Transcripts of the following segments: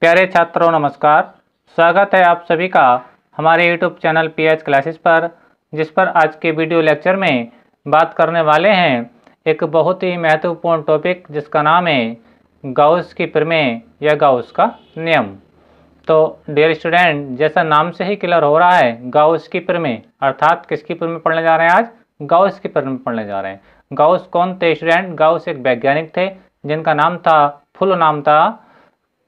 प्यारे छात्रों नमस्कार स्वागत है आप सभी का हमारे YouTube channel P H classes पर जिस पर आज के वीडियो लेक्चर में बात करने वाले हैं एक बहुत ही महत्वपूर्ण टॉपिक जिसका नाम है गाउस की प्रमेय या गाउस का नियम तो डियर स्टूडेंट जैसा नाम से ही क्लियर हो रहा है गाउस की प्रमेय अर्थात किसकी प्रमेय पढ़ने जा रहे हैं आज गाउस की प्रमेय पढ़ने जा रहे हैं गाउस कौन थे स्टूडेंट गाउस एक वैज्ञानिक थे जिनका नाम था फुल नाम था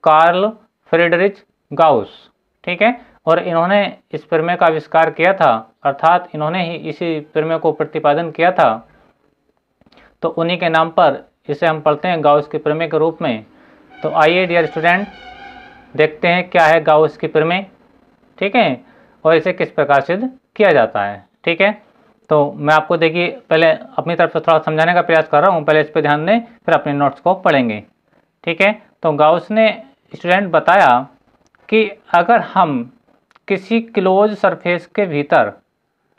कार्ल फ्रेडरिच गाउस ठीक है और इन्होंने इस प्रमेय का आविष्कार किया था अर्थात इन्होंने ही इसी प्रमेय को प्रतिपादन किया था तो उन्हीं के नाम पर इसे हम पढ़ते हैं गाउस के प्रमेय के रूप में तो आइए डियर स्टूडेंट देखते हैं क्या है गाउस की प्रमेय ठीक है और इसे किस प्रकार सिद्ध किया जाता है ठीक है तो मैं आपको देखिए पहले अपनी तरफ से थोड़ा समझाने का प्रयास कर रहा हूँ पहले इस पर ध्यान दें फिर अपने नोट्स को पढ़ेंगे ठीक है तो गाउस ने स्टूडेंट बताया कि अगर हम किसी क्लोज सरफेस के भीतर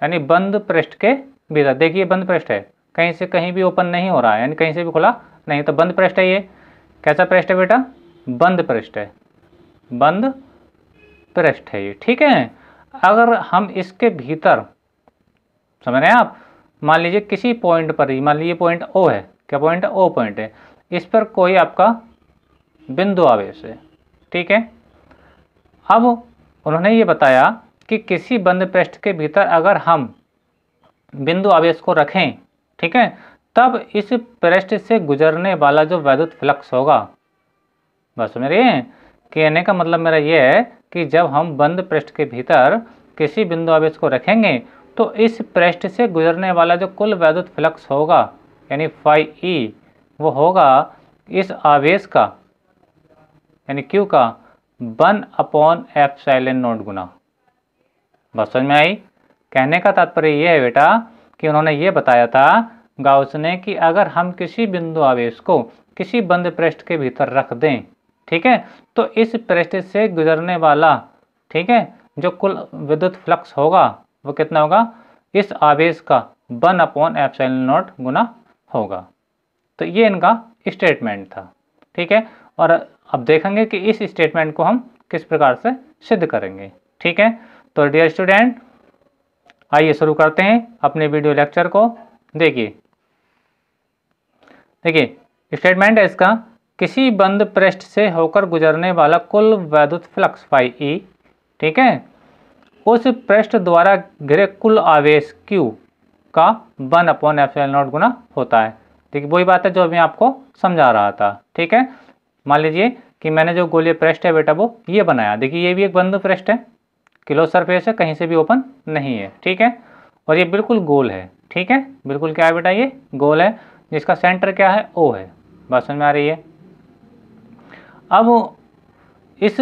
यानी बंद पृष्ठ के भीतर देखिए बंद पृष्ठ है कहीं से कहीं भी ओपन नहीं हो रहा है यानी कहीं से भी खुला नहीं तो बंद पृष्ठ है ये कैसा पृष्ठ है बेटा बंद पृष्ठ है बंद पृष्ठ है ये ठीक है अगर हम इसके भीतर समझ रहे हैं आप मान लीजिए किसी पॉइंट पर ही मान लीजिए पॉइंट ओ है क्या पॉइंट ओ पॉइंट है इस पर कोई आपका बिंदु आवेश है ठीक है अब उन्होंने ये बताया कि किसी बंद पृष्ठ के भीतर अगर हम बिंदु आवेश को रखें ठीक है तब इस पृष्ठ से गुजरने वाला जो वैद्युत फ्लक्स होगा बस मेरे कहने का मतलब मेरा ये है कि जब हम बंद पृष्ठ के भीतर किसी बिंदु आवेश को रखेंगे तो इस पृष्ठ से गुजरने वाला जो कुल वैद्युत फ्लक्स होगा यानी फाइव ई वो होगा इस आवेश का यानी क्यू का one upon epsilon naught गुना बस समझ में आई कहने का तात्पर्य यह है बेटा कि उन्होंने ये बताया था गाउस ने कि अगर हम किसी बिंदु आवेश को किसी बंद पृष्ठ के भीतर रख दें ठीक है तो इस पृष्ठ से गुजरने वाला ठीक है जो कुल विद्युत फ्लक्स होगा वो कितना होगा इस आवेश का वन अपॉन एफ साइल नॉट गुना होगा तो ये इनका स्टेटमेंट था ठीक है और अब देखेंगे कि इस स्टेटमेंट को हम किस प्रकार से सिद्ध करेंगे ठीक है तो डियर स्टूडेंट आइए शुरू करते हैं अपने वीडियो लेक्चर को देखिए देखिए स्टेटमेंट है इसका किसी बंद पृष्ठ से होकर गुजरने वाला कुल वैद्युत फ्लक्स फाई ई ठीक है उस पृष्ठ द्वारा घिरे कुल आवेश क्यू का वन अपॉन एफ नॉट गुना होता है ठीक वही बात है जो अभी आपको समझा रहा था ठीक है मान लीजिए कि मैंने जो गोलिया पृष्ठ है बेटा वो ये बनाया देखिए ये भी एक बंद पृष्ठ है क्लोज सरफेस है कहीं से भी ओपन नहीं है ठीक है और ये बिल्कुल गोल है ठीक है बिल्कुल क्या है बेटा ये गोल है जिसका सेंटर क्या है ओ है बात समझ में आ रही है अब इस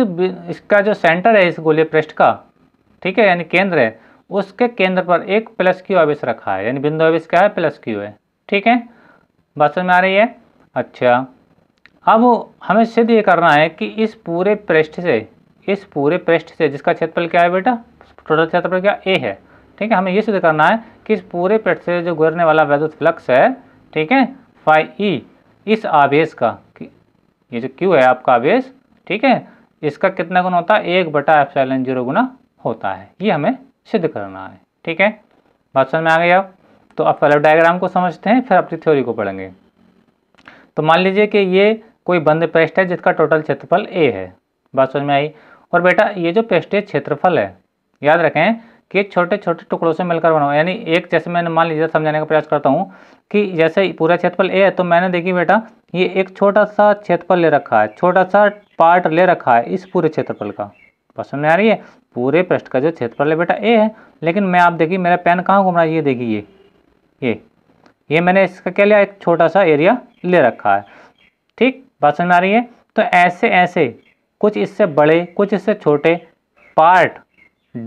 इसका जो सेंटर है इस गोलीय पृष्ठ का ठीक है यानी केंद्र है उसके केंद्र पर एक प्लस क्यू आवेश रखा है यानी बिंदु आवेश क्या है प्लस क्यू है ठीक है बात समझ में आ रही है अच्छा अब हमें सिद्ध ये करना है कि इस पूरे पृष्ठ से इस पूरे पृष्ठ से जिसका क्षेत्रफल क्या है बेटा टोटल क्षेत्रफल क्या ए है ठीक है हमें ये सिद्ध करना है कि इस पूरे पृष्ठ से जो गुजरने वाला वैद्युत फ्लक्स है ठीक है फाइव ई e, इस आवेश का ये जो क्यू है आपका आवेश ठीक है इसका कितना गुना होता है एक बटा एफ जीरो गुना होता है ये हमें सिद्ध करना है ठीक है बात समझ में आ गई आप तो अब पहले डायग्राम को समझते हैं फिर अपनी थ्योरी को पढ़ेंगे तो मान लीजिए कि ये कोई बंद पृष्ठ है जिसका टोटल क्षेत्रफल ए है बात समझ में आई और बेटा ये जो पृष्ठीय क्षेत्रफल है याद रखें कि छोटे छोटे टुकड़ों से मिलकर बनाओ यानी एक जैसे मैंने मान लीजिए समझाने का प्रयास करता हूँ कि जैसे पूरा क्षेत्रफल ए है तो मैंने देखी बेटा ये एक छोटा सा क्षेत्रफल ले रखा है छोटा सा पार्ट ले रखा है इस पूरे क्षेत्रफल का पसंद में आ रही है पूरे पृष्ठ का जो क्षेत्रफल है बेटा ए है लेकिन मैं आप देखिए मेरा पेन कहाँ घूम रहा है ये देखिए ये ये ये मैंने इसका क्या लिया एक छोटा सा एरिया ले रखा है बात समझ आ रही है तो ऐसे ऐसे कुछ इससे बड़े कुछ इससे छोटे पार्ट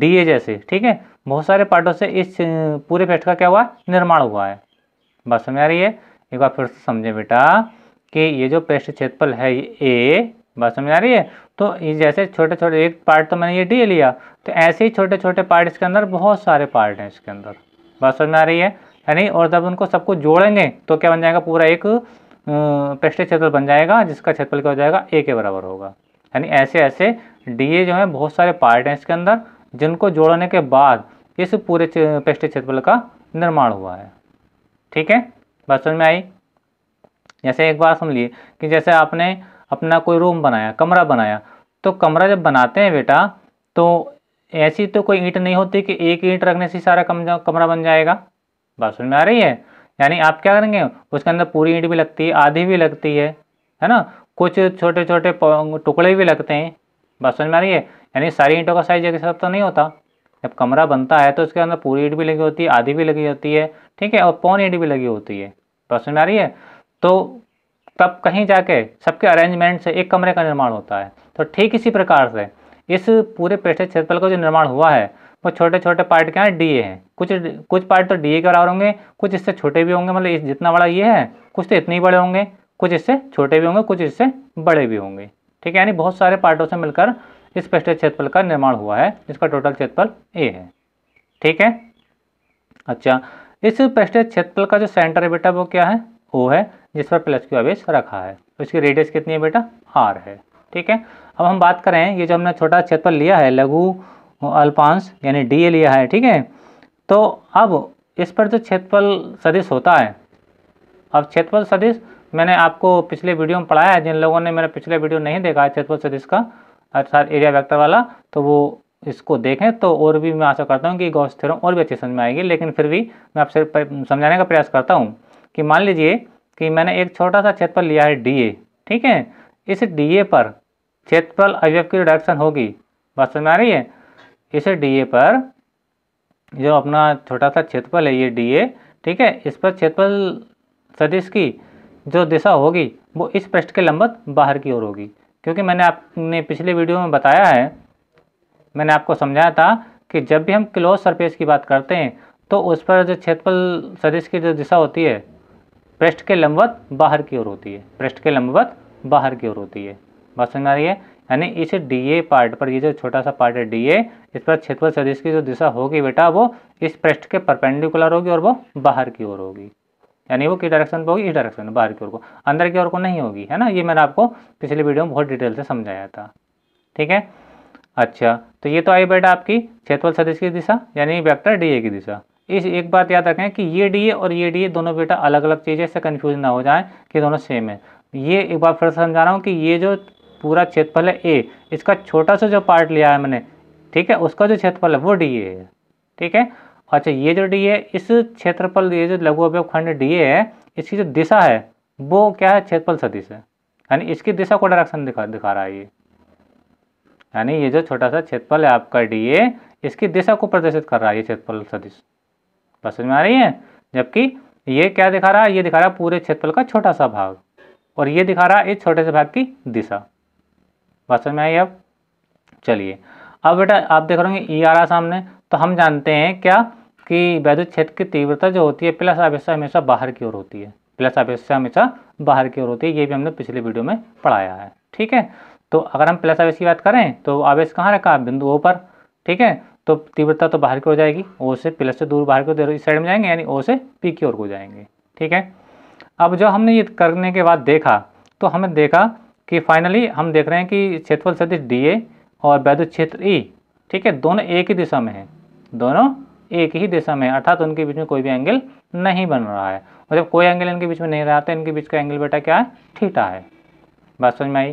डीए जैसे ठीक है बहुत सारे पार्टों से इस पूरे पेस्ट का क्या हुआ निर्माण हुआ है बात समझ आ रही है एक बार फिर से समझे बेटा कि ये जो पेस्ट क्षेत्रफल है ये ए बात समझ आ रही है तो ये जैसे छोटे छोटे एक पार्ट तो मैंने ये डी लिया तो ऐसे ही छोटे छोटे पार्ट इसके अंदर बहुत सारे पार्ट हैं इसके अंदर बात समझ आ रही है यानी और जब उनको सबको जोड़ेंगे तो क्या बन जाएगा पूरा एक पृष्ठ क्षेत्र बन जाएगा जिसका क्षेत्रफल क्या हो जाएगा ए के बराबर होगा यानी ऐसे ऐसे डी जो है बहुत सारे पार्ट हैं इसके अंदर जिनको जोड़ने के बाद इस पूरे पृष्ठ क्षेत्रफल का निर्माण हुआ है ठीक है बात समझ में आई जैसे एक बार समझिए कि जैसे आपने अपना कोई रूम बनाया कमरा बनाया तो कमरा जब बनाते हैं बेटा तो ऐसी तो कोई ईंट नहीं होती कि एक ईंट रखने से सारा कमरा बन जाएगा बात समझ में आ रही है यानी आप क्या करेंगे उसके अंदर पूरी ईंट भी लगती है आधी भी लगती है है ना कुछ छोटे छोटे टुकड़े भी लगते हैं बात समझ में आ रही है यानी सारी ईंटों का साइज एक साथ तो नहीं होता जब कमरा बनता है तो उसके अंदर पूरी ईंट भी लगी होती है आधी भी लगी होती है ठीक है और पौन ईंट भी लगी होती है बात समझ में आ रही है तो तब कहीं जाके सबके अरेंजमेंट से एक कमरे का निर्माण होता है तो ठीक इसी प्रकार से इस पूरे पेशे क्षेत्रफल का जो निर्माण हुआ है वो छोटे छोटे पार्ट क्या है डी ए हैं कुछ कुछ पार्ट तो डी ए के बराबर होंगे कुछ इससे छोटे भी होंगे मतलब जितना बड़ा ये है कुछ तो इतने ही बड़े होंगे कुछ इससे छोटे भी होंगे कुछ इससे बड़े भी होंगे ठीक है यानी बहुत सारे पार्टों से मिलकर इस पृष्ठीय क्षेत्रफल का निर्माण हुआ है इसका टोटल क्षेत्रफल ए है ठीक है अच्छा इस पृष्ठीय क्षेत्रफल का जो सेंटर है बेटा वो क्या है ओ है जिस पर प्लस क्यू आवेश रखा है उसकी तो रेडियस कितनी है बेटा आर है ठीक है अब हम बात करें ये जो हमने छोटा क्षेत्रफल लिया है लघु अल्पांश यानी डी ए लिया है ठीक है तो अब इस पर जो क्षेत्रफल सदिश होता है अब क्षेत्रफल सदिश मैंने आपको पिछले वीडियो में पढ़ाया है जिन लोगों ने मेरा पिछले वीडियो नहीं देखा है क्षेत्रफल सदिश का अर्थात एरिया वेक्टर वाला तो वो इसको देखें तो और भी मैं आशा करता हूँ कि गौश थ्योरम और भी अच्छी समझ में आएगी लेकिन फिर भी मैं आपसे समझाने का प्रयास करता हूँ कि मान लीजिए कि मैंने एक छोटा सा क्षेत्रफल लिया है डी ठीक है इस डी पर क्षेत्रफल अवयव की रिडक्शन होगी बात समझ में आ रही है इस डी पर जो अपना छोटा सा क्षेत्रफल है ये डी ठीक है इस पर क्षेत्रफल सदिश की जो दिशा होगी वो इस पृष्ठ के लंबत बाहर की ओर होगी क्योंकि मैंने आपने पिछले वीडियो में बताया है मैंने आपको समझाया था कि जब भी हम क्लोज सरफेस की बात करते हैं तो उस पर जो क्षेत्रफल सदिश की जो दिशा होती है पृष्ठ के लंबवत बाहर की ओर होती है पृष्ठ के लंबवत बाहर की ओर होती है बात समझ आ रही है यानी इस डी पार्ट पर ये जो छोटा सा पार्ट है डी इस पर क्षेत्रफल सदिश की जो दिशा होगी बेटा वो इस पृष्ठ के परपेंडिकुलर होगी और वो बाहर की ओर होगी यानी वो किस डायरेक्शन पर होगी इस डायरेक्शन में बाहर की ओर को अंदर की ओर को नहीं होगी है ना ये मैंने आपको पिछली वीडियो में बहुत डिटेल से समझाया था ठीक है अच्छा तो ये तो आई बेटा आपकी क्षेत्रफल सदिश की दिशा यानी वेक्टर डी की दिशा इस एक बात याद रखें कि ये डी और ये डी दोनों बेटा अलग अलग चीज़ें से कन्फ्यूज ना हो जाए कि दोनों सेम है ये एक बार फिर समझा रहा हूँ कि ये जो पूरा क्षेत्रफल है ए इसका छोटा सा जो पार्ट लिया है मैंने ठीक है उसका जो क्षेत्रफल है वो डी ए है ठीक है अच्छा ये जो डी है इस क्षेत्रफल ये जो लघु खंड डी ए है इसकी जो दिशा है वो क्या है क्षेत्रफल सदिश है यानी इसकी दिशा को डायरेक्शन दिखा दिखा रहा है ये यानी ये जो छोटा सा क्षेत्रफल है आपका डी ए इसकी दिशा को प्रदर्शित कर रहा है ये क्षेत्रफल सदिश बस समझ में आ रही है जबकि ये क्या दिखा रहा है ये दिखा रहा है पूरे क्षेत्रफल का छोटा सा भाग और ये दिखा रहा है इस छोटे से भाग की दिशा बात समझ में आई अब चलिए अब बेटा आप देख रहे ई e आ रहा सामने तो हम जानते हैं क्या कि वैद्युत क्षेत्र की तीव्रता जो होती है प्लस आवेश हमेशा बाहर की ओर होती है प्लस आवेश हमेशा बाहर की ओर होती है ये भी हमने पिछले वीडियो में पढ़ाया है ठीक है तो अगर हम प्लस आवेश की बात करें तो आवेश कहाँ रखा बिंदु ओ पर ठीक है तो तीव्रता तो बाहर की ओर जाएगी ओ से प्लस से दूर बाहर की इस साइड में जाएंगे यानी ओ से पी की ओर को जाएंगे ठीक है अब जो हमने ये करने के बाद देखा तो हमें देखा कि फाइनली हम देख रहे हैं कि क्षेत्रफल सदिश डी और वैद्युत क्षेत्र ई e, ठीक है दोनों एक ही दिशा में है दोनों एक ही दिशा में अर्थात तो उनके बीच में कोई भी एंगल नहीं बन रहा है और जब कोई एंगल इनके बीच में नहीं रहा तो इनके बीच का एंगल बेटा क्या है ठीठा है बात समझ में आई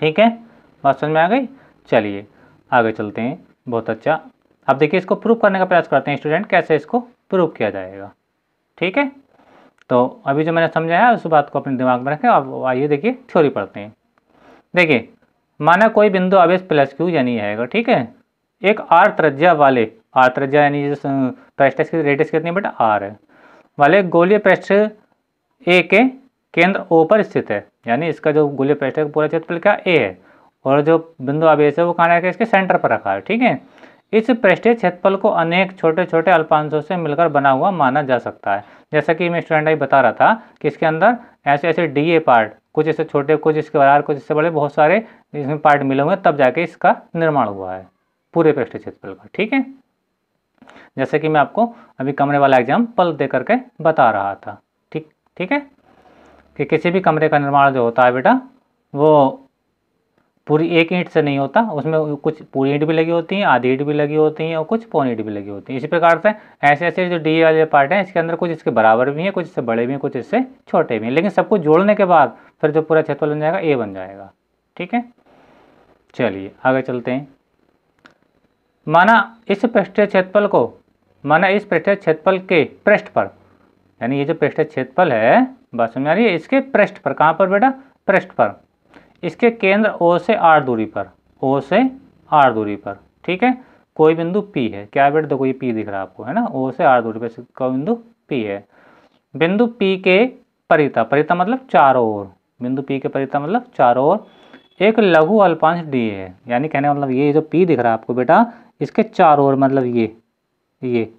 ठीक है बात समझ में आ गई चलिए आगे चलते हैं बहुत अच्छा अब देखिए इसको प्रूफ करने का प्रयास करते हैं स्टूडेंट कैसे इसको प्रूफ किया जाएगा ठीक है तो अभी जो मैंने समझाया उस बात को अपने दिमाग में रखें अब आइए देखिए थ्योरी पढ़ते हैं देखिए माना कोई बिंदु आवेश प्लस क्यू यानी आएगा ठीक है एक आर त्रज्या वाले आर त्रज्या यानी पृष्ठ की रेडियस कितनी बेटा आर है वाले गोलीय पृष्ठ ए के केंद्र ओ पर स्थित है यानी इसका जो गोलीय पृष्ठ है पूरा क्षेत्रफल क्या ए है और जो बिंदु आवेश है वो कहाँ रखा है इसके सेंटर पर रखा है ठीक है इस पृष्ठ क्षेत्रफल को अनेक छोटे छोटे अल्पांशों से मिलकर बना हुआ माना जा सकता है जैसा कि मैं स्टूडेंट आई बता रहा था कि इसके अंदर ऐसे ऐसे डी ए पार्ट कुछ ऐसे छोटे कुछ इसके बराबर कुछ इससे बड़े बहुत सारे इसमें पार्ट मिले हुए तब जाके इसका निर्माण हुआ है पूरे पृष्ठ क्षेत्रफल का ठीक है जैसे कि मैं आपको अभी कमरे वाला एग्जाम्पल दे करके बता रहा था ठीक ठीक है कि किसी भी कमरे का निर्माण जो होता है बेटा वो पूरी एक ईंट से नहीं होता उसमें कुछ पूरी ईंट भी लगी होती है आधी ईंट भी लगी होती है और कुछ पौन ईंट भी लगी होती है इसी प्रकार से ऐसे ऐसे जो डी वाले पार्ट हैं इसके अंदर कुछ इसके बराबर भी हैं कुछ इससे बड़े भी हैं कुछ इससे छोटे भी हैं लेकिन सबको जोड़ने के बाद फिर जो पूरा क्षेत्र बन जाएगा ए बन जाएगा ठीक है चलिए आगे चलते हैं माना इस पृष्ठीय क्षेत्रफल को माना इस पृष्ठीय क्षेत्रफल के पृष्ठ पर यानी ये जो पृष्ठीय क्षेत्रफल है बात समझ आ रही है इसके पृष्ठ पर कहाँ पर बेटा पृष्ठ पर इसके केंद्र ओ से आर दूरी पर ओ से आर दूरी पर ठीक है कोई बिंदु पी है क्या बेटा देखो ये पी दिख रहा है आपको है ना ओ से आर दूरी पर कोई बिंदु पी है बिंदु पी के परिता परिता मतलब चारों ओर बिंदु पी के परिता मतलब चारों ओर एक लघु अल्पांश डी है यानी कहने मतलब ये जो पी दिख रहा है आपको बेटा इसके चारों ओर मतलब ये ये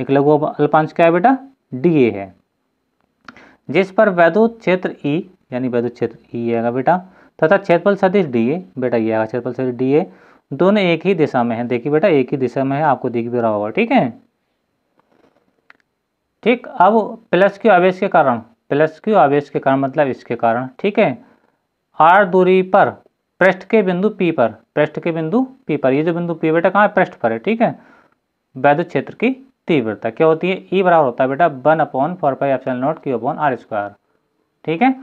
एक लघु अल्पांश क्या है बेटा डी ए है जिस पर वैद्युत क्षेत्र ई e, यानी वैद्युत क्षेत्र ई e आएगा बेटा तथा क्षेत्रफल सदिश डी ए बेटा ये आएगा क्षेत्रफल सदिश डी ए दोनों एक ही दिशा में है देखिए बेटा एक ही दिशा में है आपको दिख भी रहा होगा ठीक है ठीक अब प्लस क्यू आवेश के कारण प्लस क्यू आवेश के कारण मतलब इसके कारण ठीक है आर दूरी पर पृष्ठ के बिंदु पी पर पृष्ठ के बिंदु पी पर ये जो बिंदु पी बेटा कहाँ पृष्ठ पर है ठीक है वैद्य क्षेत्र की तीव्रता क्या होती है ई e बराबर होता है बेटा one upon four pi F naught Q upon R square ठीक है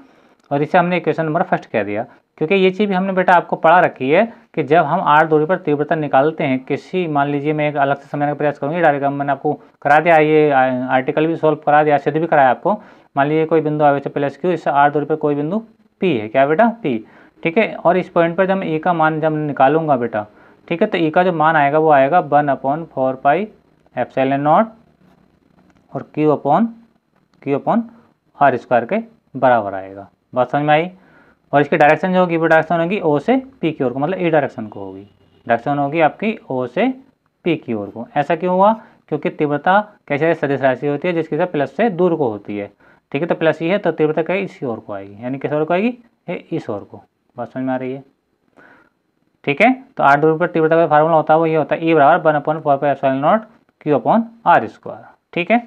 और इसे हमने क्वेश्चन नंबर फर्स्ट कह दिया क्योंकि ये चीज़ भी हमने बेटा आपको पढ़ा रखी है कि जब हम आर दूरी पर तीव्रता निकालते हैं किसी मान लीजिए मैं एक अलग से समझाने का प्रयास करूँगी डायरेक्ट मैंने आपको करा दिया ये आर्टिकल भी सॉल्व करा दिया सिद्ध भी कराया आपको मान लीजिए कोई बिंदु आवेश प्लस क्यू इससे आर दूरी पर कोई बिंदु पी है क्या बेटा पी ठीक है और इस पॉइंट पर जब ई e का मान जब निकालूंगा बेटा ठीक है तो ई e का जो मान आएगा वो आएगा one upon four pi N naught और Q upon Q upon R square के बराबर आएगा बात समझ में आई और इसकी डायरेक्शन जो होगी वो डायरेक्शन होगी ओ से पी की ओर को मतलब ए डायरेक्शन को होगी डायरेक्शन होगी आपकी ओ से पी की ओर को ऐसा क्यों हुआ क्योंकि तीव्रता कैसे सदस्य राशि होती है जिसकी तरह प्लस से दूर को होती है ठीक है तो प्लस ही e है तो तीव्रता कहीं इसी ओर को आएगी यानी किस ओर को आएगी ये इस ओर को बात समझ में आ रही है ठीक है तो आठ दूर पर तीव्रता का फार्मूला होता है वो ये होता है ई e बराबर one upon four pi F naught Q upon R square ठीक है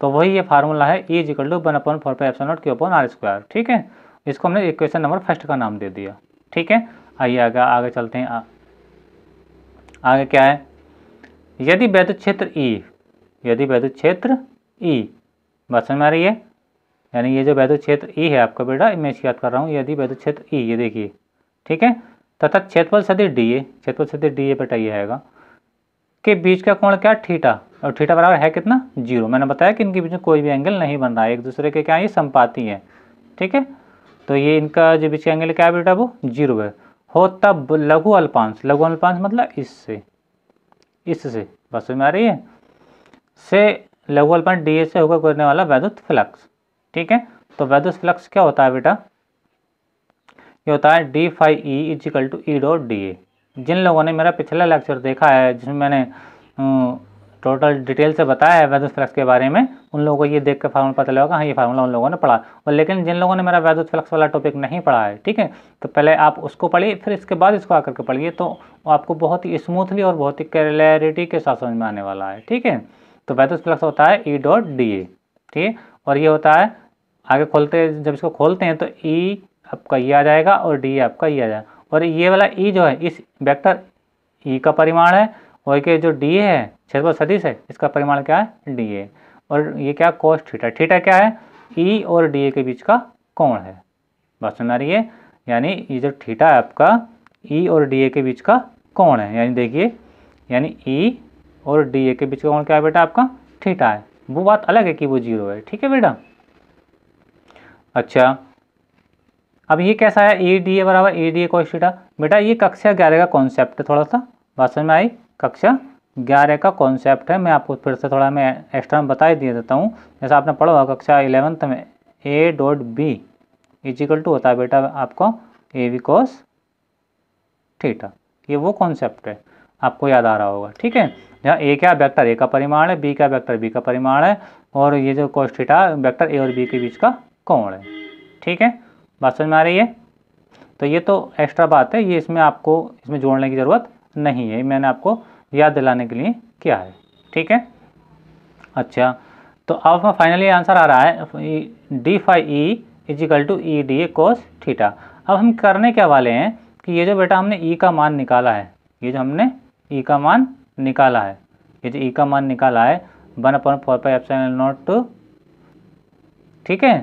तो वही ये फार्मूला है E equal to one upon four pi F naught Q upon R square ठीक है इसको हमने इक्वेशन नंबर फर्स्ट का नाम दे दिया ठीक है आइए आगे आगे चलते हैं आ, आगे क्या है यदि वैद्युत क्षेत्र ई e, यदि वैद्युत क्षेत्र ई e, बात समझ में आ रही है यानी ये जो वैद्युत क्षेत्र ई e है आपका बेटा मैं इसकी याद कर रहा हूँ यदि वैद्युत क्षेत्र ई ये देखिए ठीक है तथा क्षेत्रफल सदी डी ए क्षेत्रफल सदी डी ए बेटा ये आएगा के बीच का कोण क्या ठीटा और ठीटा बराबर है कितना जीरो मैंने बताया कि इनके बीच में कोई भी एंगल नहीं बन रहा है एक दूसरे के क्या ये संपाती है ठीक है तो ये इनका जो बीच का एंगल क्या है बेटा वो जीरो है हो तब लघु अल्पांश लघु अल्पांश मतलब इससे इससे बस में आ रही है से लघु अल्पांश डी ए से होकर गुजरने वाला वैद्युत फ्लक्स ठीक है तो वैद्युत फ्लक्स क्या होता है बेटा ये होता है D phi E equal to E dot D A जिन लोगों ने मेरा पिछला लेक्चर देखा है जिसमें मैंने टोटल डिटेल से बताया है वैद्य फ्लक्स के बारे में उन लोगों को ये देख कर फार्मूला पता लगेगा हाँ ये फार्मूला उन लोगों ने पढ़ा और लेकिन जिन लोगों ने मेरा वैद्य फ्लक्स वाला टॉपिक नहीं पढ़ा है ठीक है तो पहले आप उसको पढ़िए फिर इसके बाद इसको आकर के पढ़िए तो आपको बहुत ही स्मूथली और बहुत ही क्लैरिटी के साथ समझ में आने वाला है ठीक है तो वैद्य फ्लक्स होता है ई डॉट डी ए ठीक है और ये होता है आगे खोलते जब इसको खोलते हैं तो ई e आपका ये e आ जाएगा और डी आपका ये e आ जाएगा और ये वाला ई जो है इस वेक्टर ई का परिमाण है और के जो डी ए है क्षेत्रफल सदिश है इसका परिमाण क्या है डी ए और ये क्या कोष थीटा थीटा क्या है ई e और डी ए के बीच का कोण है बात सुना रही है यानी ये जो थीटा है आपका ई e और डी ए के बीच का कोण है यानी देखिए यानी ई e और डी ए के बीच का कोण क्या है बेटा आपका थीटा है वो बात अलग है कि वो जीरो है ठीक है बेटा अच्छा अब ये कैसा है ई डी ए बराबर ई डी ए कोस थीटा बेटा ये कक्षा ग्यारह का कॉन्सेप्ट है थोड़ा सा बात समझ में आई कक्षा ग्यारह का कॉन्सेप्ट है मैं आपको फिर से थोड़ा मैं एक्स्ट्रा में बता ही देता हूँ जैसा आपने पढ़ा होगा कक्षा इलेवंथ में A dot B equal to होता है बेटा आपको ए वी कॉस थीटा ये वो कॉन्सेप्ट है आपको याद आ रहा होगा ठीक है जहाँ ए क्या वेक्टर ए का परिमाण है बी का वेक्टर बी का परिमाण है और ये जो कॉस थीटा वेक्टर ए और बी के बीच का कोण है ठीक है बात समझ में आ रही है तो ये तो एक्स्ट्रा बात है ये इसमें आपको इसमें जोड़ने की ज़रूरत नहीं है मैंने आपको याद दिलाने के लिए किया है ठीक है अच्छा तो अब फाइनली आंसर आ रहा है D phi E equal to E D A cos theta अब हम करने क्या वाले हैं कि ये जो बेटा हमने ई e का मान निकाला है ये जो हमने ई e का मान निकाला है ये जो ई e का मान निकाला है one upon four pi seven naught two ठीक है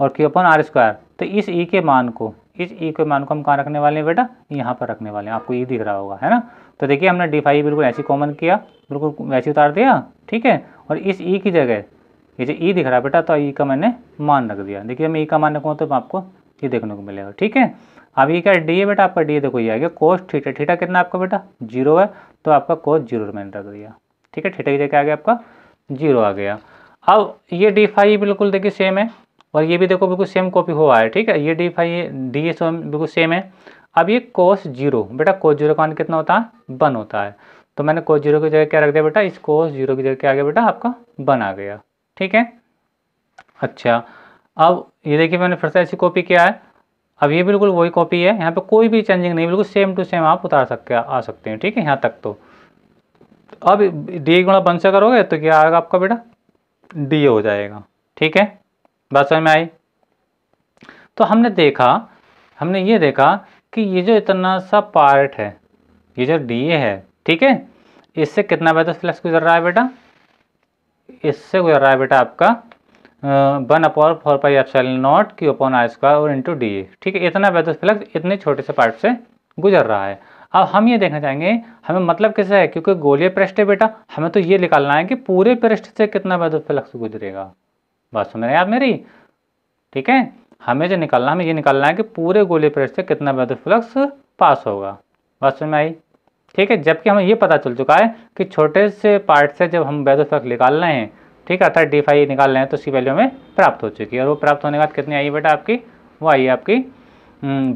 और क्यू अपन आर स्क्वायर तो इस ई के मान को इस ई के मान को हम कहाँ रखने वाले हैं बेटा यहाँ पर रखने वाले हैं आपको ई दिख रहा होगा है ना तो देखिए हमने डी फाइव बिल्कुल ऐसी कॉमन किया बिल्कुल वैसे उतार दिया ठीक है और इस ई e की जगह ये जो ई e दिख रहा है बेटा तो ई e का मैंने मान रख दिया देखिए मैं ई का मान रखूँ तो आपको ये देखने को मिलेगा ठीक है अब ये क्या डी है बेटा आपका डी देखो ये आ गया कोस ठीटा ठीटा कितना आपका बेटा जीरो है तो आपका कोस जीरो मैंने रख दिया ठीक है ठीटा की जगह आ गया आपका जीरो आ गया अब ये डी फाइव बिल्कुल देखिए सेम है और ये भी देखो बिल्कुल सेम कॉपी हुआ है ठीक है ये डी फाइव डी एस बिल्कुल सेम है अब ये कोस जीरो बेटा कोस जीरो का मान कितना होता है वन होता है तो मैंने कोस जीरो की जगह क्या रख दिया बेटा इस कोस जीरो की जगह क्या आ गया बेटा आपका वन आ गया ठीक है अच्छा अब ये देखिए मैंने फिर से ऐसी कॉपी किया है अब ये बिल्कुल वही कॉपी है यहाँ पे कोई भी चेंजिंग नहीं बिल्कुल सेम टू सेम आप उतार सकते आ सकते हैं ठीक है यहाँ तक तो अब डी गुणा बन से करोगे तो क्या आएगा आपका बेटा डी हो जाएगा ठीक है बात समझ में आई तो हमने देखा हमने ये देखा कि ये जो इतना सा पार्ट है ये जो डी है ठीक है इससे कितना बेहतर फ्लक्स गुजर रहा है बेटा इससे गुजर रहा है बेटा आपका one upon four pi cell naught की ओपन आई स्क्वायर और इंटू डी ठीक है इतना बेहतर फ्लक्स इतने छोटे से पार्ट से गुजर रहा है अब हम ये देखना चाहेंगे हमें मतलब कैसे है क्योंकि गोलीय पृष्ठ है बेटा हमें तो ये निकालना है कि पूरे पृष्ठ से कितना बेहतर फ्लक्स गुजरेगा बात सुन रहे हैं आप मेरी ठीक है हमें जो निकालना हमें ये निकालना है कि पूरे गोली प्लेट से कितना वैद्य फ्लक्स पास होगा बात समझ में आई ठीक है जबकि हमें ये पता चल चुका है कि छोटे से पार्ट से जब हम वैद्युत फ्लक्स निकाल रहे हैं ठीक है अर्थात डी फाइव निकाल रहे हैं तो उसकी वैल्यू हमें प्राप्त हो चुकी है और वो प्राप्त होने के बाद कितनी आई है बेटा आपकी वो आई आपकी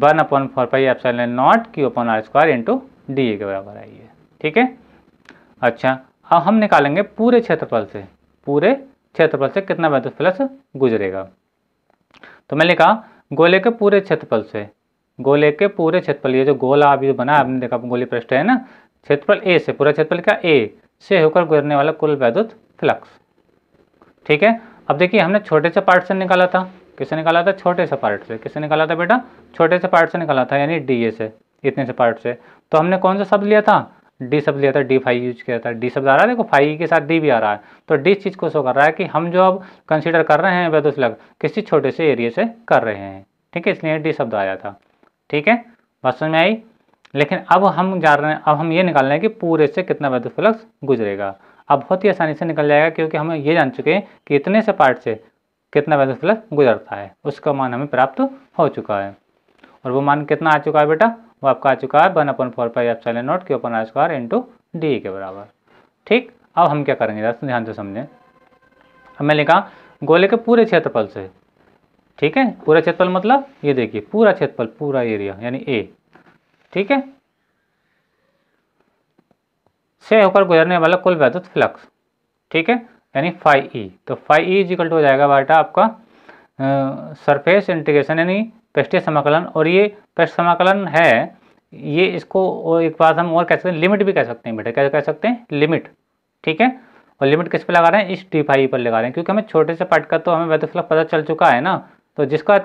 one upon four pi F seven naught Q upon R square into D A के बराबर आई है ठीक है अच्छा अब हम निकालेंगे पूरे क्षेत्रफल से पूरे क्षेत्रफल से कितना वैद्युत फ्लक्स गुजरेगा तो मैंने कहा गोले के पूरे क्षेत्रफल से गोले के पूरे क्षेत्रफल ये जो गोला अभी जो बना आपने देखा गोली पृष्ठ है ना क्षेत्रफल ए से पूरा क्षेत्रफल क्या ए से होकर गुजरने वाला कुल वैद्युत फ्लक्स ठीक है अब देखिए हमने छोटे से पार्ट से निकाला था किसे निकाला था छोटे से पार्ट से किसे निकाला था बेटा छोटे से पार्ट से निकाला था यानी डी ए से इतने से पार्ट से तो हमने कौन सा शब्द लिया था डी शब्द लिया था डी फाइव यूज किया था डी शब्द आ रहा है देखो फाइव के साथ डी भी आ रहा है तो डी चीज़ को शो कर रहा है कि हम जो अब कंसिडर कर रहे हैं वैदोस्लग किसी छोटे से एरिए से कर रहे हैं ठीक है इसलिए डी शब्द आया था ठीक है बात समझ में आई लेकिन अब हम जा रहे हैं अब हम ये निकाल रहे हैं कि पूरे से कितना फ्लक्स गुजरेगा अब बहुत ही आसानी से निकल जाएगा क्योंकि हम ये जान चुके हैं कि इतने से पार्ट से कितना फ्लक्स गुजरता है उसका मान हमें प्राप्त हो चुका है और वो मान कितना आ चुका है बेटा वो आपका आ चुका है one upon four pi F epsilon naught के upon R square into D के बराबर ठीक अब हम क्या करेंगे दोस्तों ध्यान से समझें अब लिखा गोले के पूरे क्षेत्रफल से ठीक है पूरा क्षेत्रफल मतलब ये देखिए पूरा क्षेत्रफल पूरा एरिया यानी ए ठीक है से होकर गुजरने वाला कुल वैद्युत फ्लक्स ठीक है यानी फाइव ई e। तो फाइव ई इजिकल टू हो जाएगा बाटा आपका सरफेस इंटीग्रेशन यानी पृष्ठीय समाकलन और ये पृष्ठ समाकलन है ये इसको एक बात हम और कह सकते हैं लिमिट भी कह सकते हैं बेटा क्या कह सकते हैं लिमिट ठीक है और लिमिट किस पे लगा रहे हैं इस डी फाइव पर लगा रहे हैं क्योंकि हमें छोटे से पार्ट का तो हमें फलक पता चल चुका है ना तो जिसका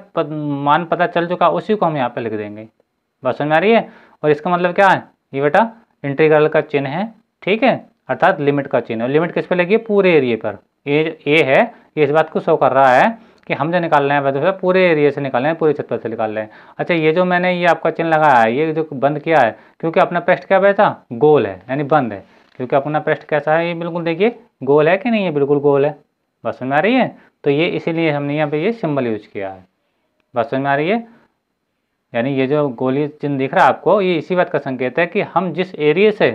मान पता चल चुका उसी को हम यहाँ पर लिख देंगे बात समझ में आ रही है और इसका मतलब क्या है ये बेटा इंटीग्रल का चिन्ह है ठीक है अर्थात लिमिट का चिन्ह और लिमिट किस पे लगी है पूरे एरिए पर ये ये है ये इस बात को शो कर रहा है कि हम जो निकाल रहे हैं वैल्यू तो पूरे एरिया से निकाल रहे हैं पूरे छत पर से निकाल रहे हैं अच्छा ये जो मैंने ये आपका चिन्ह लगाया है ये जो बंद किया है क्योंकि अपना पेस्ट क्या बैठा गोल है यानी बंद है क्योंकि अपना पेस्ट कैसा है ये बिल्कुल देखिए गोल है कि नहीं ये बिल्कुल गोल है बस समझ में आ रही है तो ये इसीलिए हमने यहाँ पे ये सिंबल यूज किया है बस समझ में आ रही है यानी ये जो गोली चिन्ह दिख रहा है आपको ये इसी बात का संकेत है कि हम जिस एरिए से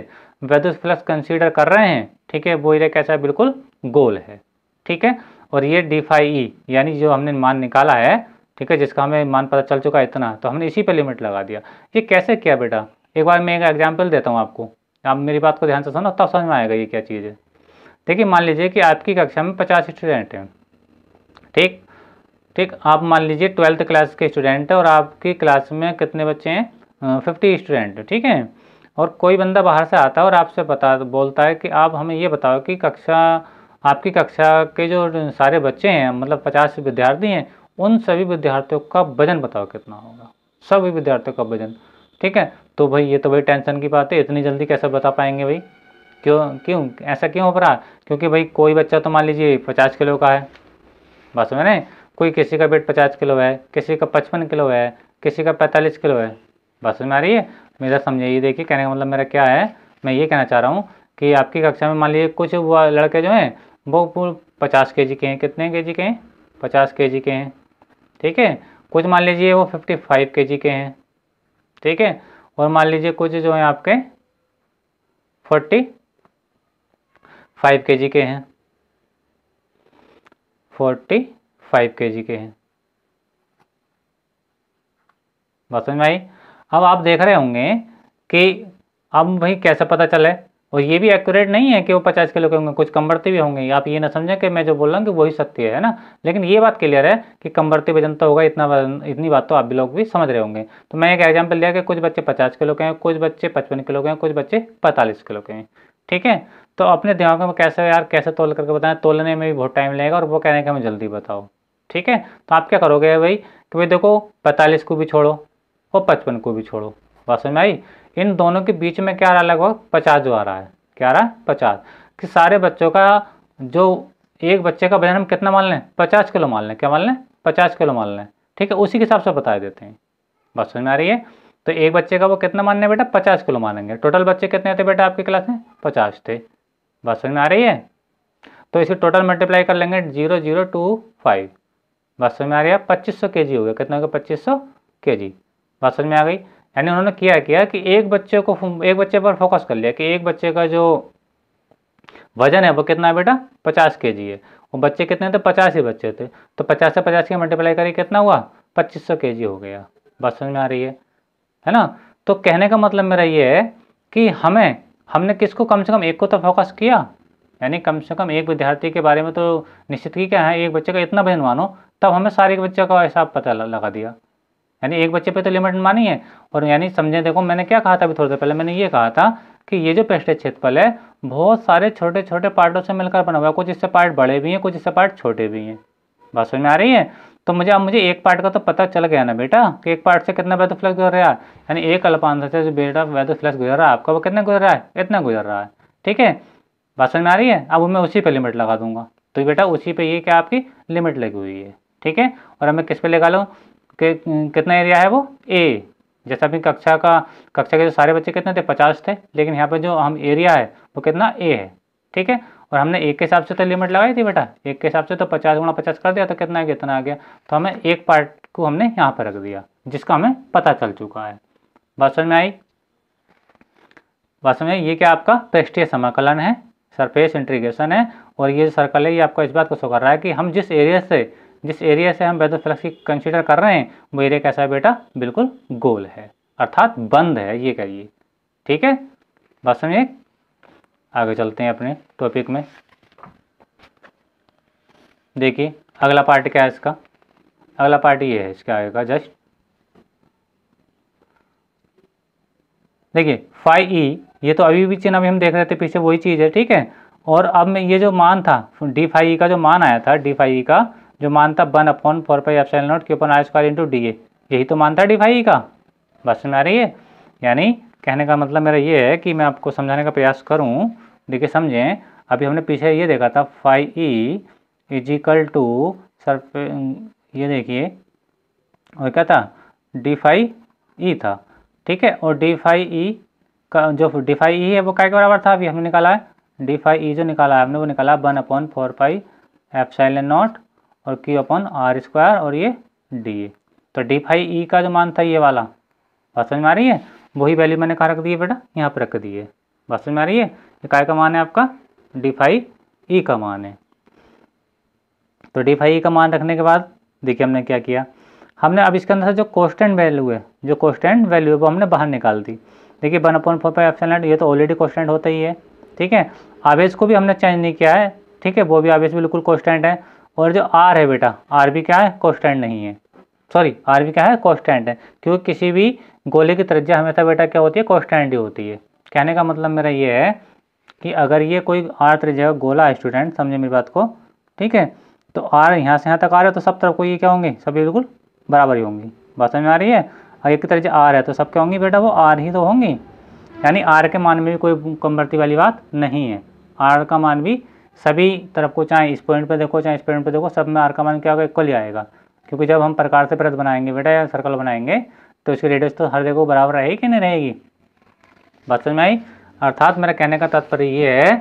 वेदर फ्लक्स कंसीडर कर रहे हैं ठीक है वो एरिया कैसा है बिल्कुल गोल है ठीक है और ये डी फाई ई यानी जो हमने मान निकाला है ठीक है जिसका हमें मान पता चल चुका है इतना तो हमने इसी पे लिमिट लगा दिया ये कैसे किया बेटा एक बार मैं एक एग्जाम्पल देता हूँ आपको आप मेरी बात को ध्यान से सुनो तब समझ में आएगा ये क्या चीज़ है देखिए मान लीजिए कि आपकी कक्षा में पचास स्टूडेंट हैं ठीक ठीक आप मान लीजिए ट्वेल्थ क्लास के स्टूडेंट हैं और आपकी क्लास में कितने बच्चे हैं फिफ्टी स्टूडेंट ठीक है और कोई बंदा बाहर से आता है और आपसे बता बोलता है कि आप हमें ये बताओ कि कक्षा आपकी कक्षा के जो सारे बच्चे हैं मतलब पचास विद्यार्थी हैं उन सभी विद्यार्थियों का वजन बताओ कितना होगा सभी विद्यार्थियों का वजन ठीक है तो भाई ये तो भाई टेंशन की बात है इतनी जल्दी कैसे बता पाएंगे भाई क्यों क्यों ऐसा क्यों हो रहा क्योंकि भाई कोई बच्चा तो मान लीजिए पचास किलो का है बस मैंने कोई किसी का वेट पचास किलो है किसी का पचपन किलो है किसी का पैंतालीस किलो है बस में आ रही है मेरा ये देखिए कहने का मतलब मेरा क्या है मैं ये कहना चाह रहा हूँ कि आपकी कक्षा में मान लीजिए कुछ लड़के जो हैं वो पचास के जी के हैं कितने के जी के हैं पचास के जी के हैं ठीक है कुछ मान लीजिए वो फिफ्टी फाइव के जी के हैं ठीक है और मान लीजिए कुछ जो हैं आपके फोर्टी फाइव के जी के हैं फोर्टी फाइव के जी के हैं बात समझ में आई अब आप देख रहे होंगे कि अब भाई कैसे पता चले और ये भी एक्यूरेट नहीं है कि वो पचास किलो के होंगे कुछ कम बढ़ते भी होंगे आप ये ना समझें कि मैं जो बोल रहा हूँ कि वही सत्य है ना लेकिन ये बात क्लियर है कि कम बढ़ते वजन तो होगा इतना इतनी बात तो आप भी लोग भी समझ रहे होंगे तो मैं एक एग्जाम्पल दिया कि कुछ बच्चे पचास किलो के हैं कुछ बच्चे पचपन किलो के हैं कुछ बच्चे पैंतालीस किलो के हैं ठीक है तो अपने दिमाग में कैसे यार कैसे तोल करके बताएं तोलने में भी बहुत टाइम लगेगा और वो कह रहे हैं कि हमें जल्दी बताओ ठीक है तो आप क्या करोगे भाई कि भाई देखो पैंतालीस को भी छोड़ो और पचपन को भी छोड़ो बात समझ में आई इन दोनों के बीच में क्या आ रहा है लगभग पचास जो आ रहा है क्या आ रहा है पचास कि सारे बच्चों का जो एक बच्चे का वजन हम कितना मान लें पचास किलो मान लें क्या मान लें पचास किलो मान लें ठीक है उसी के हिसाब से बता देते हैं बात समझ में आ रही है तो एक बच्चे का वो कितना मानना है बेटा पचास किलो मानेंगे टोटल बच्चे कितने थे बेटा आपकी क्लास में पचास थे बात समझ में आ रही है तो इसे टोटल मल्टीप्लाई कर लेंगे जीरो जीरो टू फाइव बात समझ में आ रही है पच्चीस सौ के जी हो गया कितना हो गया पच्चीस सौ के जी बात समझ में आ गई यानी उन्होंने क्या किया कि एक बच्चे को एक बच्चे पर फोकस कर लिया कि एक बच्चे का जो वजन है वो कितना है बेटा पचास के जी है वो बच्चे कितने थे पचास ही बच्चे थे तो पचास से पचास की मल्टीप्लाई करिए कितना हुआ पच्चीस सौ के जी हो गया बात समझ में आ रही है है ना तो कहने का मतलब मेरा ये है कि हमें हमने किसको कम से कम एक को तो फोकस किया यानी कम से कम एक विद्यार्थी के बारे में तो निश्चित की क्या है एक बच्चे का इतना वजन मानो तब हमें सारे बच्चे का हिसाब पता लगा दिया यानी एक बच्चे पे तो लिमिट मानी है और यानी समझे देखो मैंने क्या कहा था अभी थोड़ी देर पहले मैंने ये कहा था कि ये जो पेस्टे क्षेत्रफल है बहुत सारे छोटे छोटे पार्टों से मिलकर बना हुआ है कुछ इससे पार्ट बड़े भी हैं कुछ इससे पार्ट छोटे भी हैं बात समझ में आ रही है तो मुझे अब मुझे एक पार्ट का तो पता चल गया ना बेटा कि एक पार्ट से कितना वैध फ्लक्स गुजर रहा है यानी एक अल्पांतर से जो बेटा वैध फ्लक्स गुजर रहा है आपका वो कितना गुजर रहा है इतना गुजर रहा है ठीक है बात समझ में आ रही है अब मैं उसी पर लिमिट लगा दूंगा तो बेटा उसी पर ये क्या आपकी लिमिट लगी हुई है ठीक है और हमें किस पे लगा लो के कितना एरिया है वो ए जैसा भी कक्षा का कक्षा के जो सारे बच्चे कितने थे पचास थे लेकिन यहाँ पे जो हम एरिया है वो कितना ए है ठीक है और हमने एक के हिसाब से तो लिमिट लगाई थी बेटा एक के हिसाब से तो पचास गुणा पचास कर दिया तो कितना है कितना आ गया तो हमें एक पार्ट को हमने यहाँ पर रख दिया जिसका हमें पता चल चुका है बात समझ में आई बात समझ ये क्या आपका पृष्ठीय समाकलन है सरफेस इंट्रीग्रेशन है और ये सर्कल है ये आपको इस बात को सो कर रहा है कि हम जिस एरिया से जिस एरिया से हम वेदर फ्लक्स की कंसिडर कर रहे हैं वो एरिया कैसा है बेटा बिल्कुल गोल है अर्थात बंद है ये करिए ठीक है बात समझे आगे चलते हैं अपने टॉपिक में देखिए अगला पार्ट क्या है इसका अगला पार्ट ये है इसका आगे का जस्ट देखिए फाइव ई ये तो अभी भी चिन्ह अभी हम देख रहे थे पीछे वही चीज़ है ठीक है और अब मैं ये जो मान था डी फाइव ई का जो मान आया था डी फाइव ई का जो मानता one upon four pi F naught के upon I square into D A यही तो मानता है डी फाई का बस में आ रही है यानी कहने का मतलब मेरा ये है कि मैं आपको समझाने का प्रयास करूँ देखिए समझें अभी हमने पीछे ये देखा था phi E equal to sir ये देखिए और क्या था डी फाई ई था ठीक है और डी फाई ई का जो डी फाई ई है वो क्या के बराबर था अभी हमने निकाला है डी फाई ई जो निकाला है हमने वो निकाला one upon four pi F साइल नॉट और क्यू अपॉन आर स्क्वायर और ये डी ए तो डी फाइव ई का जो मान था ये वाला बात समझ में आ रही है वही वैल्यू मैंने कहा रख दिए बेटा यहाँ पर रख दिए बात समझ में आ रही है इकाई का मान है आपका डी फाइव ई का मान है तो डी फाइव ई का मान रखने के बाद देखिए हमने क्या किया हमने अब इसके अंदर से जो कॉन्स्टेंट वैल्यू है जो कॉन्स्टेंट वैल्यू है वो हमने बाहर निकाल दी देखिए one upon four five F ये तो ऑलरेडी कॉन्स्टेंट होता ही है ठीक है आवेश को भी हमने चेंज नहीं किया है ठीक है वो भी आवेश बिल्कुल कॉन्स्टेंट है और जो आर है बेटा आर भी क्या है कॉन्स्टेंट नहीं है सॉरी आर भी क्या है कॉन्स्टेंट है क्योंकि किसी भी गोले की त्रिज्या हमेशा बेटा क्या होती है कॉन्स्टेंट ही होती है कहने का मतलब मेरा ये है कि अगर ये कोई आर त्रिज्या का गोला है स्टूडेंट समझे मेरी बात को ठीक है तो आर यहाँ से यहाँ तक आ रहा है तो सब तरफ को ये क्या होंगे सभी बिल्कुल बराबर ही होंगी बात समझ में आ रही है और एक तरह से आर है तो सब क्या होंगी बेटा वो आर ही तो होंगी यानी आर के मान में भी कोई कमरती वाली बात नहीं है आर का मान भी सभी तरफ को चाहे इस पॉइंट पर देखो चाहे इस पॉइंट पर देखो सब में आर का मान क्या होगा इक्वल ही आएगा क्योंकि जब हम प्रकार से प्रत बनाएंगे बेटा या सर्कल बनाएंगे तो इसकी रेडियस तो हर जगह बराबर रहेगी कि नहीं रहेगी बात समझ में आई अर्थात मेरा कहने का तात्पर्य ये है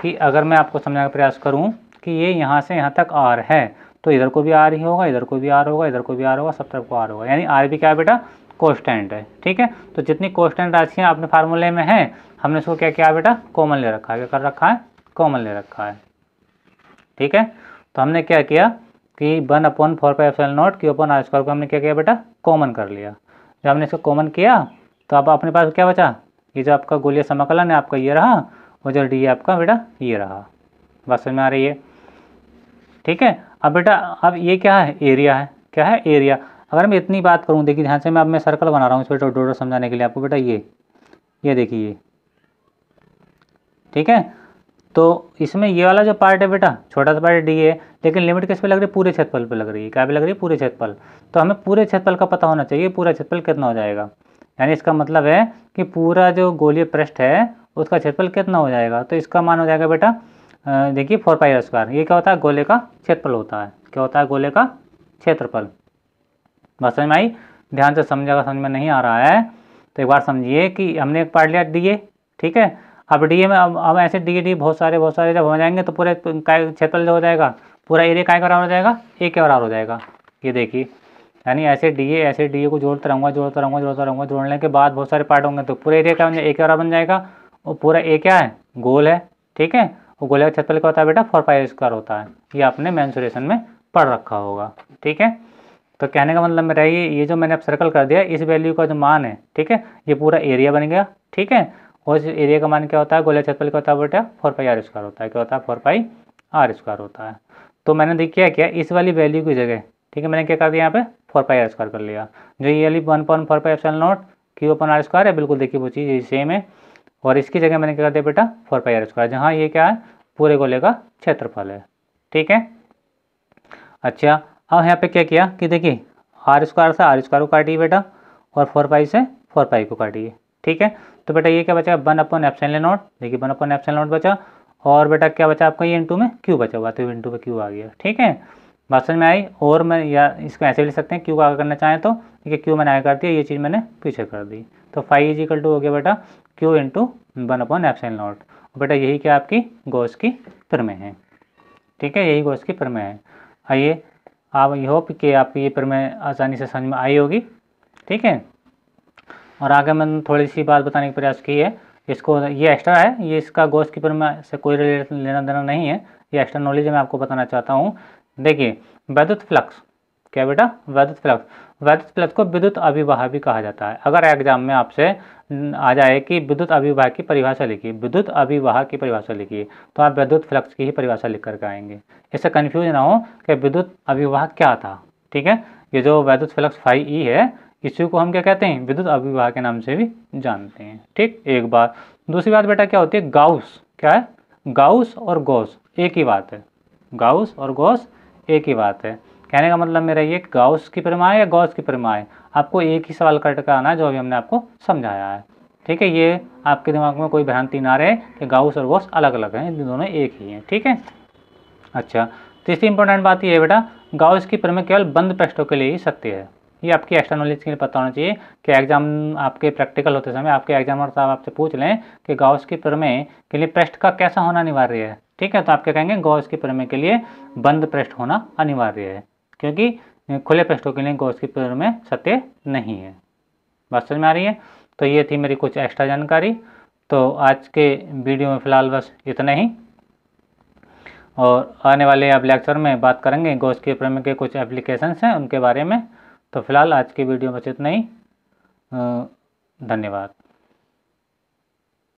कि अगर मैं आपको समझाने का प्रयास करूँ कि ये यहाँ से यहाँ तक आर है तो इधर को भी आर ही होगा इधर को भी आर होगा इधर को भी आर होगा सब तरफ को आर होगा यानी आर भी क्या है बेटा कॉन्स्टेंट है ठीक है तो जितनी कॉन्स्टेंट राशियाँ आपने फार्मूले में हैं हमने उसको क्या किया बेटा कॉमन ले रखा है क्या कर रखा है कॉमन ले रखा है ठीक है तो हमने क्या किया कि one upon four pi F L naught की ओपन आर स्क्वायर को हमने क्या किया बेटा कॉमन कर लिया जब हमने इसको कॉमन किया तो अब अपने पास क्या बचा ये जो आपका गोलिया समाकलन है आपका ये रहा और जो डी आपका बेटा ये रहा बस समझ में आ रही है ठीक है अब बेटा अब ये क्या है एरिया है क्या है एरिया अगर मैं इतनी बात करूँ देखिए ध्यान से मैं अब मैं सर्कल बना रहा हूँ इस बेटा डोडो समझाने के लिए आपको बेटा ये ये देखिए ठीक है तो इसमें ये वाला जो पार्ट है बेटा छोटा सा पार्ट डी है लेकिन लिमिट किस पे लग रही है पूरे क्षेत्रफल पे लग रही है क्या पे लग रही है पूरे क्षेत्रफल तो हमें पूरे क्षेत्रफल का पता होना चाहिए पूरा क्षेत्रफल कितना हो जाएगा यानी इसका मतलब है कि पूरा जो गोलीय पृष्ठ है उसका क्षेत्रफल कितना हो जाएगा तो इसका मान हो जाएगा बेटा देखिए फोर पाई स्क्वायर ये क्या होता है गोले का क्षेत्रफल होता है क्या होता है गोले का क्षेत्रफल बस समझ में आई ध्यान से समझेगा समझ में नहीं आ रहा है तो एक बार समझिए कि हमने एक पार्ट लिया डी ठीक है अब हाँ, डी में अब ऐसे डी डी बहुत सारे बहुत सारे जब हो जाएंगे तो पूरे क्षेत्र जो हो जाएगा पूरा एरिया काय बराबर हो जाएगा ए के बराबर हो जाएगा ये देखिए यानी ऐसे डी ए ऐसे डी ए को जोड़ता रहूँगा जोड़ता रहूँगा जोड़ता रहूँगा जोड़ने के बाद बहुत सारे पार्ट होंगे तो पूरे एरिया क्या ए के बराबर बन जाएगा और पूरा ए क्या है गोल है ठीक है और गोले का क्षेत्रफल क्या होता है बेटा फोर फाइव स्क्वायर होता है ये आपने मैंसुरेशन में पढ़ रखा होगा ठीक है तो कहने का मतलब मेरा ये ये जो मैंने अब सर्कल कर दिया इस वैल्यू का जो मान है ठीक है ये पूरा एरिया बन गया ठीक है उस एरिया का मान क्या होता है गोले छतपल क्या होता है बेटा फोर पाई आर स्क्वायर होता है क्या होता है फोर पाई आर स्क्वायर होता है तो मैंने देखिए क्या किया इस वाली वैल्यू की जगह ठीक है मैंने क्या कर दिया यहाँ पे फोर पाई आर स्क्वायर कर लिया जो ये वाली one point four pi F naught Q upon R square है बिल्कुल देखिए वो चीज़ सेम है और इसकी जगह मैंने क्या कर दिया बेटा फोर पाई आर स्क्वायर जहाँ ये क्या है पूरे गोले का क्षेत्रफल है ठीक है अच्छा अब यहाँ पे क्या किया कि देखिए आर स्क्वायर से आर स्क्वायर को काटिए बेटा और फोर पाई से फोर पाई को काटिए ठीक है तो बेटा ये क्या बचा वन अपन ले नॉट देखिए वन अपन एप्सन नॉट बचा और बेटा क्या बचा आपका ये इंटू में क्यू बचा हुआ तो इंटू में क्यू आ गया ठीक है बात समझ में आई और मैं या इसको ऐसे भी ले सकते हैं क्यू आगे करना चाहें तो ठीक है क्यू मैंने आगे कर दिया ये चीज़ मैंने पीछे कर दी तो फाइव इज इक्वल टू हो गया बेटा Q into one upon epsilon naught बेटा यही क्या आपकी गोश की प्रमेय है ठीक है यही गोश की प्रमेय है आइए आप ये होप कि आपकी ये प्रमेय आसानी से समझ में आई होगी ठीक है और आगे मैंने थोड़ी सी बात बताने का प्रयास की है इसको ये एक्स्ट्रा है ये इसका गोश्त कीपर में से कोई लेना देना नहीं है ये एक्स्ट्रा नॉलेज मैं आपको बताना चाहता हूँ देखिए वैद्युत फ्लक्स क्या बेटा वैद्युत फ्लक्स वैद्युत फ्लक्स को विद्युत अभिवाह भी कहा जाता है अगर एग्जाम में आपसे आ जाए कि विद्युत अभिवाह की परिभाषा लिखिए विद्युत अभिवाह की परिभाषा लिखिए तो आप विद्युत फ्लक्स की ही परिभाषा लिख करके आएंगे इससे कन्फ्यूज ना हो कि विद्युत अभिवाह क्या था ठीक है ये जो वैद्युत फ्लक्स फाइव ई है इसी को हम क्या कहते हैं विद्युत अभिवाह के नाम से भी जानते हैं ठीक एक बात दूसरी बात बेटा क्या होती है गाउस क्या है गाउस और गौस एक ही बात है गाउस और गौस एक ही बात है कहने का मतलब मेरा ये गाउस की परिमा या गौस की परिमा आपको एक ही सवाल कर आना है जो अभी हमने आपको समझाया है ठीक है ये आपके दिमाग में कोई भ्रांति ना रहे कि गाउस और गौस अलग अलग हैं दोनों एक ही हैं ठीक है अच्छा तीसरी इंपॉर्टेंट बात यह है बेटा गाउस की प्रमेय केवल बंद पृष्ठों के लिए ही सत्य है ये आपकी एक्स्ट्रा नॉलेज के लिए पता होना चाहिए कि एग्जाम आपके प्रैक्टिकल होते समय आपके और साहब आपसे पूछ लें कि गाउस की प्रमेय के लिए पृष्ठ का कैसा होना अनिवार्य है ठीक है तो आप क्या कहेंगे गौस की प्रमेय के लिए बंद पृष्ठ होना अनिवार्य है क्योंकि खुले पृष्ठों के लिए गौस की प्रमेय सत्य नहीं है बात समझ में आ रही है तो ये थी मेरी कुछ एक्स्ट्रा जानकारी तो आज के वीडियो में फ़िलहाल बस इतना ही और आने वाले अब लेक्चर में बात करेंगे गौस के प्रमेय के कुछ एप्लीकेशंस हैं उनके बारे में तो फिलहाल आज के वीडियो में इतना ही धन्यवाद